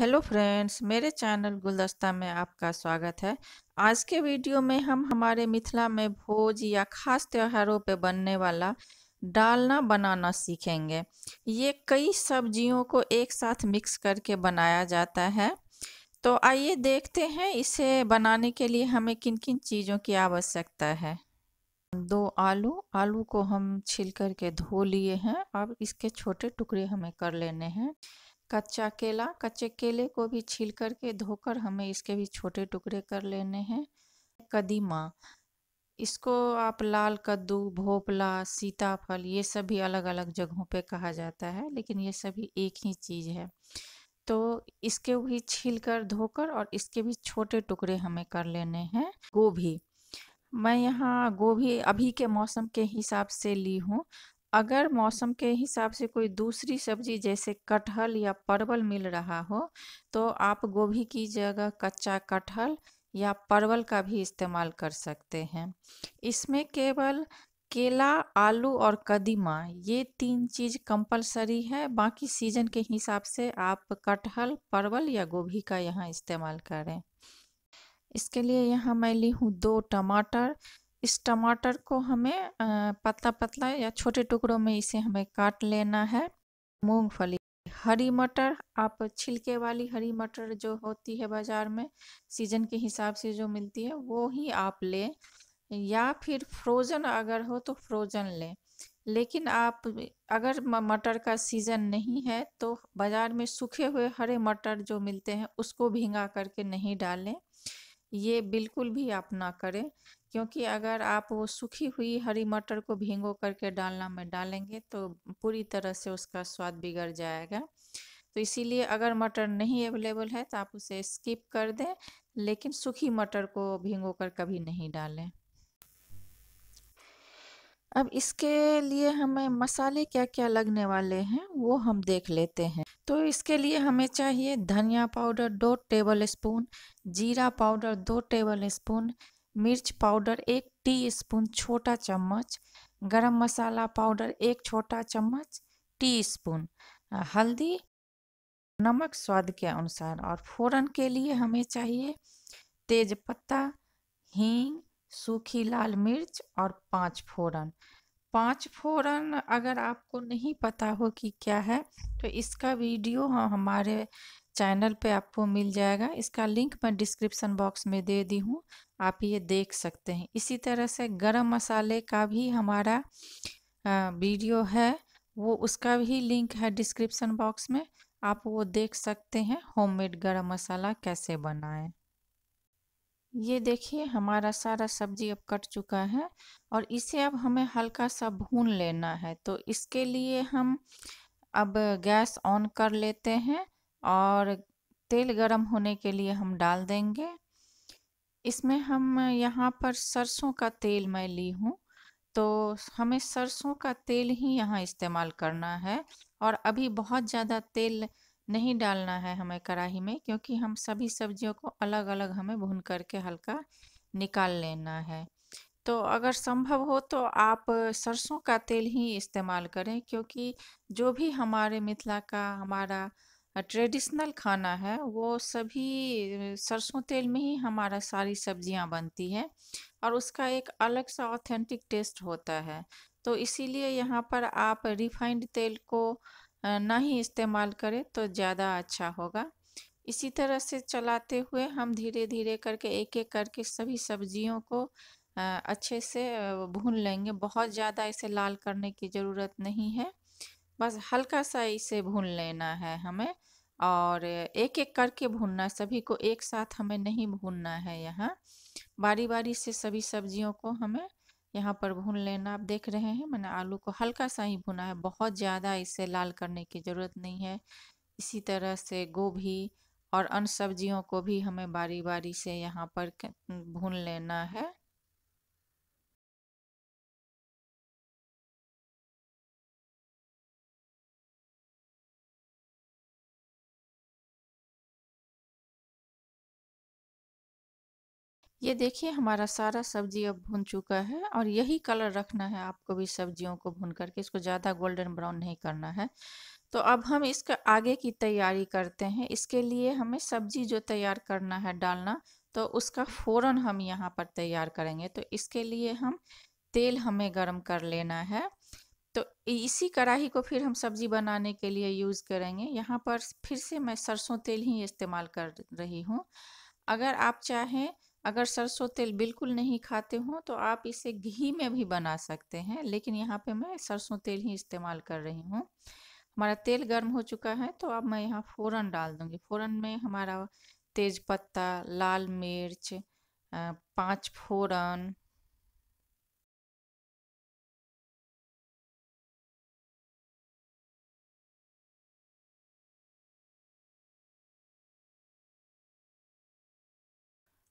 hello friends मेरे channel गुलदस्ता में आपका स्वागत है आज के वीडियो में हम हमारे मिथिला में भोज या खास त्योहारों पे बनने वाला डालना बनाना सीखेंगे ये कई सब्जियों को एक साथ मिक्स करके बनाया जाता है तो आइए देखते हैं इसे बनाने के लिए हमें किन किन चीज़ों की आवश्यकता है दो आलू आलू को हम छिल करके धो लिए हैं अब इसके छोटे टुकड़े हमें कर लेने हैं कच्चा केला कच्चे केले को भी छील करके धोकर हमें इसके भी छोटे टुकड़े कर लेने हैं कदीमा इसको आप लाल कद्दू भोपला सीताफल ये सभी अलग अलग जगहों पे कहा जाता है लेकिन ये सभी एक ही चीज़ है तो इसके भी छील कर धोकर और इसके भी छोटे टुकड़े हमें कर लेने हैं गोभी मैं यहाँ गोभी अभी के मौसम के हिसाब से ली हूँ अगर मौसम के हिसाब से कोई दूसरी सब्जी जैसे कटहल या परवल मिल रहा हो तो आप गोभी की जगह कच्चा कटहल या परवल का भी इस्तेमाल कर सकते हैं इसमें केवल केला आलू और कदीमा ये तीन चीज़ कंपलसरी है बाकी सीजन के हिसाब से आप कटहल परवल या गोभी का यहाँ इस्तेमाल करें इसके लिए यहाँ मैं ली हूँ दो टमाटर इस टमाटर को हमें पतला पतला या छोटे टुकड़ों में इसे हमें काट लेना है मूंगफली हरी मटर आप छिलके वाली हरी मटर जो होती है बाज़ार में सीजन के हिसाब से जो मिलती है वो ही आप लें या फिर फ्रोज़न अगर हो तो फ्रोज़न लें लेकिन आप अगर मटर का सीज़न नहीं है तो बाज़ार में सूखे हुए हरे मटर जो मिलते हैं उसको भींगा करके नहीं डालें ये बिल्कुल भी आप ना करें क्योंकि अगर आप वो सूखी हुई हरी मटर को भींगो करके डालना में डालेंगे तो पूरी तरह से उसका स्वाद बिगड़ जाएगा तो इसीलिए अगर मटर नहीं अवेलेबल है तो आप उसे स्किप कर दें लेकिन सूखी मटर को भींगो कर कभी नहीं डालें अब इसके लिए हमें मसाले क्या क्या लगने वाले हैं वो हम देख लेते हैं तो इसके लिए हमें चाहिए धनिया पाउडर दो टेबल स्पून जीरा पाउडर दो टेबल स्पून मिर्च पाउडर एक टी स्पून छोटा चम्मच गरम मसाला पाउडर एक छोटा चम्मच टी स्पून हल्दी नमक स्वाद के अनुसार और फोरन के लिए हमें चाहिए तेज पत्ता हींग सूखी लाल मिर्च और पाँच फोरन पाँच फोरन अगर आपको नहीं पता हो कि क्या है तो इसका वीडियो हमारे चैनल पे आपको मिल जाएगा इसका लिंक मैं डिस्क्रिप्शन बॉक्स में दे दी हूँ आप ये देख सकते हैं इसी तरह से गरम मसाले का भी हमारा वीडियो है वो उसका भी लिंक है डिस्क्रिप्शन बॉक्स में आप वो देख सकते हैं होममेड गरम मसाला कैसे बनाएं ये देखिए हमारा सारा सब्जी अब कट चुका है और इसे अब हमें हल्का सा भून लेना है तो इसके लिए हम अब गैस ऑन कर लेते हैं और तेल गरम होने के लिए हम डाल देंगे इसमें हम यहाँ पर सरसों का तेल मैं ली हूँ तो हमें सरसों का तेल ही यहाँ इस्तेमाल करना है और अभी बहुत ज़्यादा तेल नहीं डालना है हमें कढ़ाई में क्योंकि हम सभी सब्जियों को अलग अलग हमें भून करके हल्का निकाल लेना है तो अगर संभव हो तो आप सरसों का तेल ही इस्तेमाल करें क्योंकि जो भी हमारे मिथिला का हमारा ट्रेडिशनल खाना है वो सभी सरसों तेल में ही हमारा सारी सब्जियां बनती है और उसका एक अलग सा ऑथेंटिक टेस्ट होता है तो इसीलिए यहाँ पर आप रिफाइंड तेल को ना ही इस्तेमाल करें तो ज़्यादा अच्छा होगा इसी तरह से चलाते हुए हम धीरे धीरे करके एक एक करके सभी सब्जियों को अच्छे से भून लेंगे बहुत ज़्यादा इसे लाल करने की ज़रूरत नहीं है बस हल्का सा इसे भून लेना है हमें और एक एक करके भूनना सभी को एक साथ हमें नहीं भूनना है यहाँ बारी बारी से सभी सब्जियों को हमें यहाँ पर भून लेना आप देख रहे हैं मैंने आलू को हल्का सा ही भुना है बहुत ज़्यादा इसे लाल करने की ज़रूरत नहीं है इसी तरह से गोभी और अन्य सब्जियों को भी हमें बारी बारी से यहाँ पर भून लेना है ये देखिए हमारा सारा सब्जी अब भुन चुका है और यही कलर रखना है आपको भी सब्जियों को भून करके इसको ज़्यादा गोल्डन ब्राउन नहीं करना है तो अब हम इसका आगे की तैयारी करते हैं इसके लिए हमें सब्जी जो तैयार करना है डालना तो उसका फ़ौरन हम यहाँ पर तैयार करेंगे तो इसके लिए हम तेल हमें गर्म कर लेना है तो इसी कढ़ाही को फिर हम सब्ज़ी बनाने के लिए यूज़ करेंगे यहाँ पर फिर से मैं सरसों तेल ही इस्तेमाल कर रही हूँ अगर आप चाहें अगर सरसों तेल बिल्कुल नहीं खाते हो तो आप इसे घी में भी बना सकते हैं लेकिन यहाँ पे मैं सरसों तेल ही इस्तेमाल कर रही हूँ हमारा तेल गर्म हो चुका है तो अब मैं यहाँ फ़ोरन डाल दूँगी फ़ोरन में हमारा तेज पत्ता लाल मिर्च पाँच फ़ोरन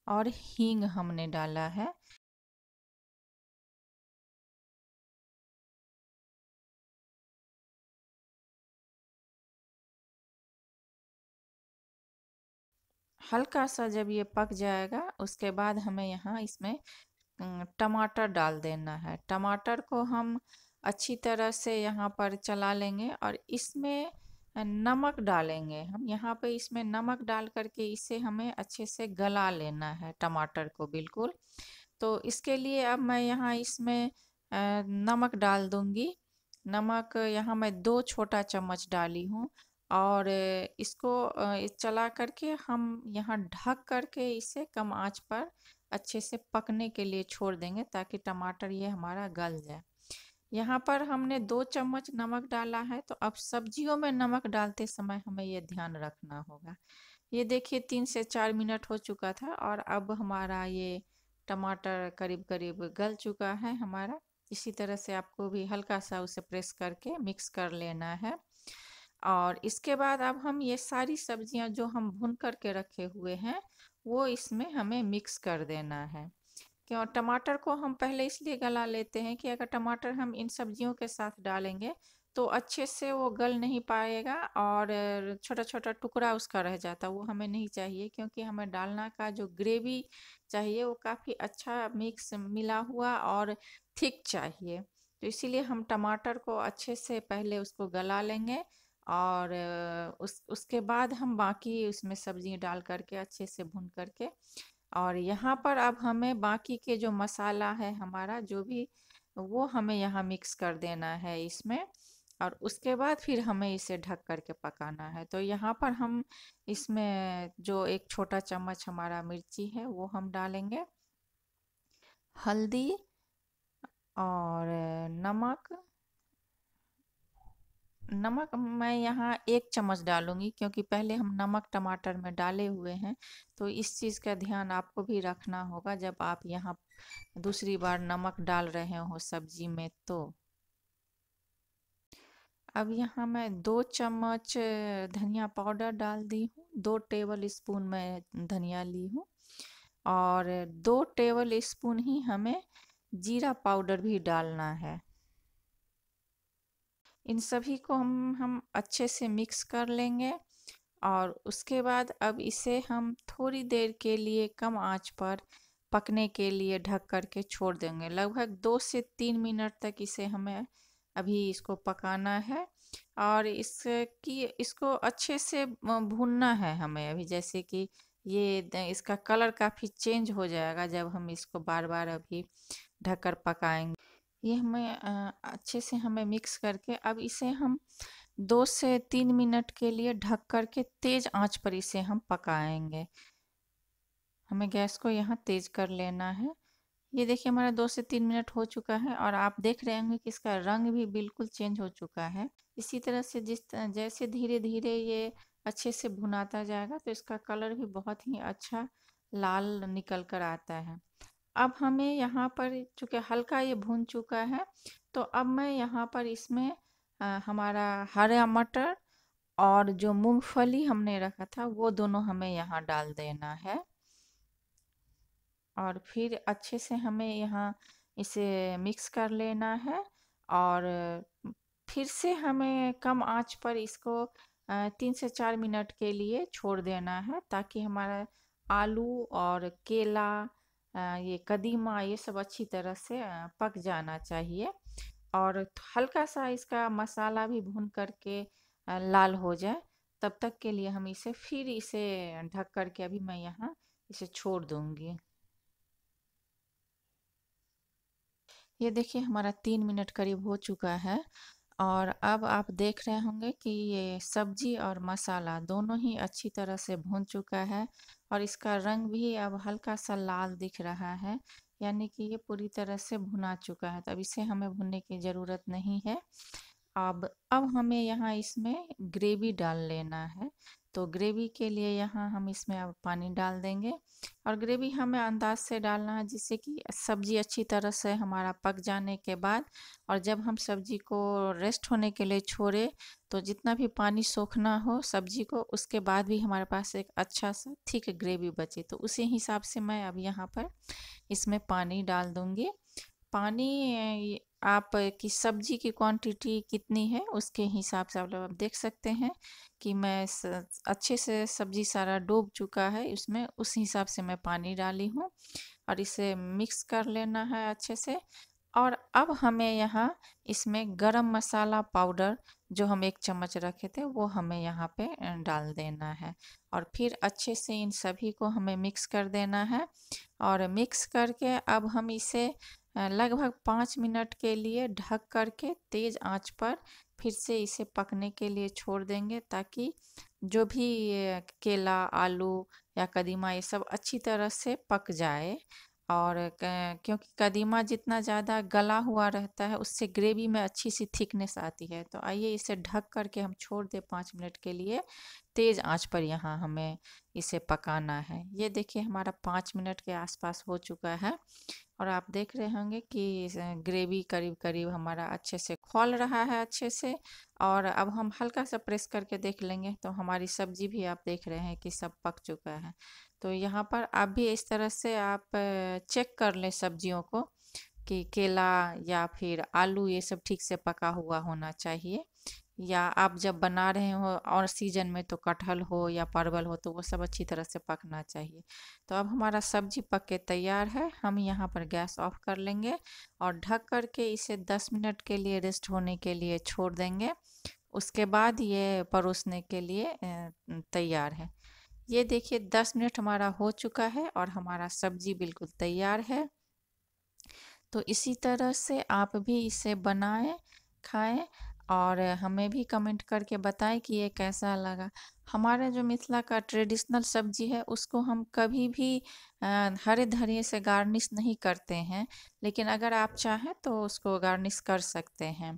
और हींग हमने डाला है हल्का सा जब ये पक जाएगा उसके बाद हमें यहाँ इसमें टमाटर डाल देना है टमाटर को हम अच्छी तरह से यहाँ पर चला लेंगे और इसमें नमक डालेंगे हम यहाँ पे इसमें नमक डाल करके इसे हमें अच्छे से गला लेना है टमाटर को बिल्कुल तो इसके लिए अब मैं यहाँ इसमें नमक डाल दूँगी नमक यहाँ मैं दो छोटा चम्मच डाली हूँ और इसको चला करके हम यहाँ ढक करके इसे कम आंच पर अच्छे से पकने के लिए छोड़ देंगे ताकि टमाटर ये हमारा गल जाए यहाँ पर हमने दो चम्मच नमक डाला है तो अब सब्जियों में नमक डालते समय हमें ये ध्यान रखना होगा ये देखिए तीन से चार मिनट हो चुका था और अब हमारा ये टमाटर करीब करीब गल चुका है हमारा इसी तरह से आपको भी हल्का सा उसे प्रेस करके मिक्स कर लेना है और इसके बाद अब हम ये सारी सब्जियां जो हम भून करके रखे हुए हैं वो इसमें हमें मिक्स कर देना है क्यों टमाटर को हम पहले इसलिए गला लेते हैं कि अगर टमाटर हम इन सब्जियों के साथ डालेंगे तो अच्छे से वो गल नहीं पाएगा और छोटा छोटा टुकड़ा उसका रह जाता वो हमें नहीं चाहिए क्योंकि हमें डालना का जो ग्रेवी चाहिए वो काफ़ी अच्छा मिक्स मिला हुआ और थिक चाहिए तो इसीलिए हम टमाटर को अच्छे से पहले उसको गला लेंगे और उस उसके बाद हम बाकी उसमें सब्जी डाल करके अच्छे से भून करके और यहाँ पर अब हमें बाकी के जो मसाला है हमारा जो भी वो हमें यहाँ मिक्स कर देना है इसमें और उसके बाद फिर हमें इसे ढक करके पकाना है तो यहाँ पर हम इसमें जो एक छोटा चम्मच हमारा मिर्ची है वो हम डालेंगे हल्दी और नमक नमक मैं यहाँ एक चम्मच डालूंगी क्योंकि पहले हम नमक टमाटर में डाले हुए हैं तो इस चीज़ का ध्यान आपको भी रखना होगा जब आप यहाँ दूसरी बार नमक डाल रहे हो सब्जी में तो अब यहाँ मैं दो चम्मच धनिया पाउडर डाल दी हूँ दो टेबल स्पून मैं धनिया ली हूँ और दो टेबल स्पून ही हमें जीरा पाउडर भी डालना है इन सभी को हम हम अच्छे से मिक्स कर लेंगे और उसके बाद अब इसे हम थोड़ी देर के लिए कम आंच पर पकने के लिए ढक करके छोड़ देंगे लगभग दो से तीन मिनट तक इसे हमें अभी इसको पकाना है और इसकी इसको अच्छे से भूनना है हमें अभी जैसे कि ये इसका कलर काफ़ी चेंज हो जाएगा जब हम इसको बार बार अभी ढककर पकाएंगे ये हमें अच्छे से हमें मिक्स करके अब इसे हम दो से तीन मिनट के लिए ढक करके तेज़ आंच पर इसे हम पकाएंगे हमें गैस को यहाँ तेज़ कर लेना है ये देखिए हमारा दो से तीन मिनट हो चुका है और आप देख रहे होंगे कि इसका रंग भी बिल्कुल चेंज हो चुका है इसी तरह से जिस जैसे धीरे धीरे ये अच्छे से भुनाता जाएगा तो इसका कलर भी बहुत ही अच्छा लाल निकल कर आता है अब हमें यहाँ पर चूँकि हल्का ये भून चुका है तो अब मैं यहाँ पर इसमें आ, हमारा हरा मटर और जो मूंगफली हमने रखा था वो दोनों हमें यहाँ डाल देना है और फिर अच्छे से हमें यहाँ इसे मिक्स कर लेना है और फिर से हमें कम आंच पर इसको तीन से चार मिनट के लिए छोड़ देना है ताकि हमारा आलू और केला ये कदीमा ये सब अच्छी तरह से पक जाना चाहिए और हल्का सा इसका मसाला भी भून करके लाल हो जाए तब तक के लिए हम इसे फिर इसे ढक करके अभी मैं यहाँ इसे छोड़ दूंगी ये देखिए हमारा तीन मिनट करीब हो चुका है और अब आप देख रहे होंगे कि ये सब्जी और मसाला दोनों ही अच्छी तरह से भून चुका है और इसका रंग भी अब हल्का सा लाल दिख रहा है यानी कि ये पूरी तरह से भुना चुका है तो अब इसे हमें भुनने की ज़रूरत नहीं है अब अब हमें यहाँ इसमें ग्रेवी डाल लेना है तो ग्रेवी के लिए यहाँ हम इसमें अब पानी डाल देंगे और ग्रेवी हमें अंदाज से डालना है जिससे कि सब्ज़ी अच्छी तरह से हमारा पक जाने के बाद और जब हम सब्ज़ी को रेस्ट होने के लिए छोड़े तो जितना भी पानी सोखना हो सब्ज़ी को उसके बाद भी हमारे पास एक अच्छा सा ठीक ग्रेवी बचे तो उसी हिसाब से मैं अब यहाँ पर इसमें पानी डाल दूँगी पानी आप की सब्जी की क्वांटिटी कितनी है उसके हिसाब से आप लोग आप देख सकते हैं कि मैं अच्छे से सब्जी सारा डूब चुका है इसमें उस हिसाब से मैं पानी डाली हूँ और इसे मिक्स कर लेना है अच्छे से और अब हमें यहाँ इसमें गरम मसाला पाउडर जो हम एक चम्मच रखे थे वो हमें यहाँ पे डाल देना है और फिर अच्छे से इन सभी को हमें मिक्स कर देना है और मिक्स करके अब हम इसे लगभग पाँच मिनट के लिए ढक करके तेज़ आंच पर फिर से इसे पकने के लिए छोड़ देंगे ताकि जो भी केला आलू या कदीमा ये सब अच्छी तरह से पक जाए और क्योंकि कदीमा जितना ज़्यादा गला हुआ रहता है उससे ग्रेवी में अच्छी सी थिकनेस आती है तो आइए इसे ढक करके हम छोड़ दें पाँच मिनट के लिए तेज़ आंच पर यहाँ हमें इसे पकाना है ये देखिए हमारा पाँच मिनट के आसपास हो चुका है और आप देख रहे होंगे कि ग्रेवी करीब करीब हमारा अच्छे से खोल रहा है अच्छे से और अब हम हल्का सा प्रेस करके देख लेंगे तो हमारी सब्जी भी आप देख रहे हैं कि सब पक चुका है तो यहाँ पर आप भी इस तरह से आप चेक कर लें सब्जियों को कि केला या फिर आलू ये सब ठीक से पका हुआ होना चाहिए या आप जब बना रहे हो और सीजन में तो कटहल हो या परवल हो तो वो सब अच्छी तरह से पकना चाहिए तो अब हमारा सब्जी पक के तैयार है हम यहाँ पर गैस ऑफ कर लेंगे और ढक करके इसे 10 मिनट के लिए रेस्ट होने के लिए छोड़ देंगे उसके बाद ये परोसने के लिए तैयार है ये देखिए 10 मिनट हमारा हो चुका है और हमारा सब्जी बिल्कुल तैयार है तो इसी तरह से आप भी इसे बनाएं खाएं और हमें भी कमेंट करके बताएं कि ये कैसा लगा हमारा जो मिथिला का ट्रेडिशनल सब्जी है उसको हम कभी भी हरे धनिए से गार्निश नहीं करते हैं लेकिन अगर आप चाहें तो उसको गार्निश कर सकते हैं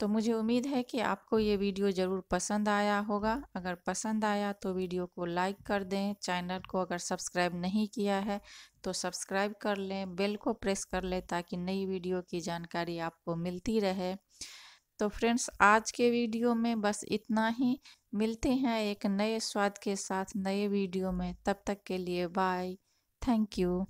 तो मुझे उम्मीद है कि आपको ये वीडियो ज़रूर पसंद आया होगा अगर पसंद आया तो वीडियो को लाइक कर दें चैनल को अगर सब्सक्राइब नहीं किया है तो सब्सक्राइब कर लें बेल को प्रेस कर लें ताकि नई वीडियो की जानकारी आपको मिलती रहे तो फ्रेंड्स आज के वीडियो में बस इतना ही मिलते हैं एक नए स्वाद के साथ नए वीडियो में तब तक के लिए बाय थैंक यू